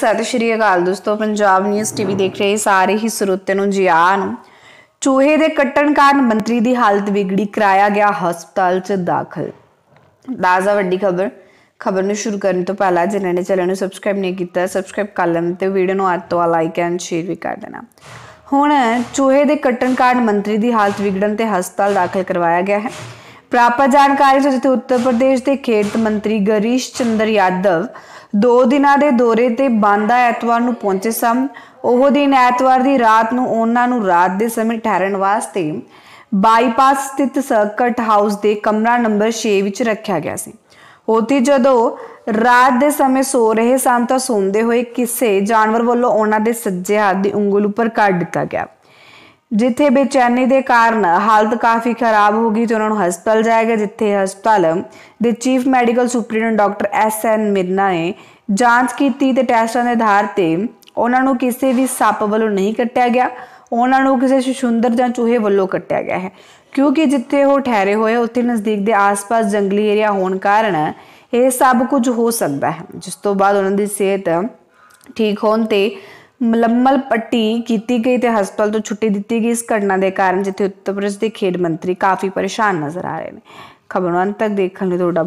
ਸਤਿ ਸ਼੍ਰੀ ਅਕਾਲ ਦੋਸਤੋ Punjab news TV ਦੇਖ ਰਹੇ ਸਾਰੇ ਹੀ ਸਰੋਤਿਆਂ ਨੂੰ ਜੀ ਆਇਆਂ ਚੂਹੇ ਦੇ ਕੱਟਣ ਕਾਰਨ ਮੰਤਰੀ ਦੀ ਹਾਲਤ ਵਿਗੜੀ ਕਰਾਇਆ ਗਿਆ ਹਸਪਤਾਲ 'ਚ ਦਾਖਲ ਬਾਜ਼ਾ ਵੱਡੀ ਖਬਰ ਖਬਰ ਨੂੰ ਸ਼ੁਰੂ ਕਰਨ ਤੋਂ ਪਹਿਲਾਂ ਜਿਨ੍ਹਾਂ ਨੇ ਚੈਨਲ ਨੂੰ ਸਬਸਕ੍ਰਾਈਬ ਨਹੀਂ ਕੀਤਾ ਸਬਸਕ੍ਰਾਈਬ ਕਰ ਲੈਣ ਤੇ ਵੀਡੀਓ ਨੂੰ ਅੱਤ ਤੋਂ ਲਾਈਕ ਐਂਡ ਸ਼ੇਅਰ ਵੀ ਕਰ ਦੇਣਾ ਹੁਣ ਚੂਹੇ ਦੇ ਕੱਟਣ ਕਾਰਨ ਮੰਤਰੀ ਦੀ ਹਾਲਤ ਵਿਗੜਨ ਤੇ ਹਸਪਤਾਲ ਦਾਖਲ ਕਰਵਾਇਆ ਗਿਆ ਹੈ ਪ੍ਰਾਪਤ ਜਾਣਕਾਰੀ ਤੋਂ ਜਿੱਥੇ ਉੱਤਰ ਪ੍ਰਦੇਸ਼ ਦੇ ਖੇਤ ਮੰਤਰੀ ਗਰੀਸ਼ ਚੰਦਰ ਯਾਦਵ ਦੋ ਦਿਨਾਂ ਦੇ ਦੌਰੇ ਤੇ ਬਾਂਦਾ ਐਤਵਾਰ ਨੂੰ ਪਹੁੰਚੇ ਸਨ ਉਹ ਦਿਨ ਐਤਵਾਰ ਦੀ ਰਾਤ ਨੂੰ ਉਹਨਾਂ ਨੂੰ ਰਾਤ ਦੇ ਸਮੇਂ ਠਹਿਰਨ ਵਾਸਤੇ ਬਾਈਪਾਸ ਸਥਿਤ ਸਰਕਟ ਹਾਊਸ ਦੇ ਕਮਰਾ ਨੰਬਰ 6 ਵਿੱਚ ਰੱਖਿਆ ਗਿਆ ਸੀ ਹੋਤੀ ਜਦੋਂ ਰਾਤ ਦੇ ਸਮੇਂ ਸੋ ਰਹੇ ਸਨ ਤਾਂ ਸੌਂਦੇ ਹੋਏ ਕਿਸੇ ਜਾਨਵਰ ਵੱਲੋਂ ਉਹਨਾਂ ਦੇ ਸੱਜੇ ਹੱਥ ਦੀ ਉਂਗਲ ਉੱਪਰ ਕੱਢ ਦਿੱਤਾ ਗਿਆ ਜਿੱਥੇ ਬੇਚੈਨੀ ਦੇ ਕਾਰਨ ਹਾਲਤ ਕਾਫੀ ਖਰਾਬ ਹੋ ਗਈ ਤੇ ਉਹਨਾਂ ਨੂੰ ਹਸਪਤਾਲ ਗਿਆ ਜਿੱਥੇ ਹਸਪਤਾਲ ਦੇ chief medical superintendent doctor S N Mirna ਨੇ ਜਾਂਚ ਕੀਤੀ ਤੇ ਟੈਸਟਾਂ ਦੇ ਆਧਾਰ ਤੇ ਉਹਨਾਂ ਨੂੰ ਕਿਸੇ ਵੀ ਸੱਪ ਵੱਲੋਂ ਨਹੀਂ ਕੱਟਿਆ ਗਿਆ ਉਹਨਾਂ ਨੂੰ ਕਿਸੇ ਸ਼ੁਸ਼ੁੰਦਰ ਜਾਂ ਚੂਹੇ ਵੱਲੋਂ ਕੱਟਿਆ ਗਿਆ ਹੈ ਕਿਉਂਕਿ ਜਿੱਥੇ ਉਹ ਠਹਿਰੇ ਹੋਏ ਉੱਥੇ ਨਜ਼ਦੀਕ ਦੇ ਆਸ-ਪਾਸ ਜੰਗਲੀ ਏਰੀਆ ਹੋਣ ਕਾਰਨ ਇਹ ਸਭ ਕੁਝ ਹੋ ਸਕਦਾ ਹੈ ਜਿਸ ਤੋਂ ਬਾਅਦ ਉਹਨਾਂ ਦੀ ਸਿਹਤ ਠੀਕ ਹੋਣ ਤੇ ਮਲਮਲ ਪੱਟੀ ਕੀਤੀ ਗਈ ਤੇ ਹਸਪਤਾਲ ਤੋਂ ਛੁੱਟੀ ਦਿੱਤੀ ਗਈ ਇਸ ਘਟਨਾ ਦੇ ਕਾਰਨ ਜਿੱਥੇ ਉੱਤਰ ਪ੍ਰਦੇਸ਼ ਦੇ ਖੇਡ ਮੰਤਰੀ ਕਾਫੀ ਪਰੇਸ਼ਾਨ ਨਜ਼ਰ ਆ ਰਹੇ ਨੇ ਖਬਰਾਂ ਅੰਤ ਤੱਕ ਦੇਖਣ ਲਈ ਤੁਹਾਡਾ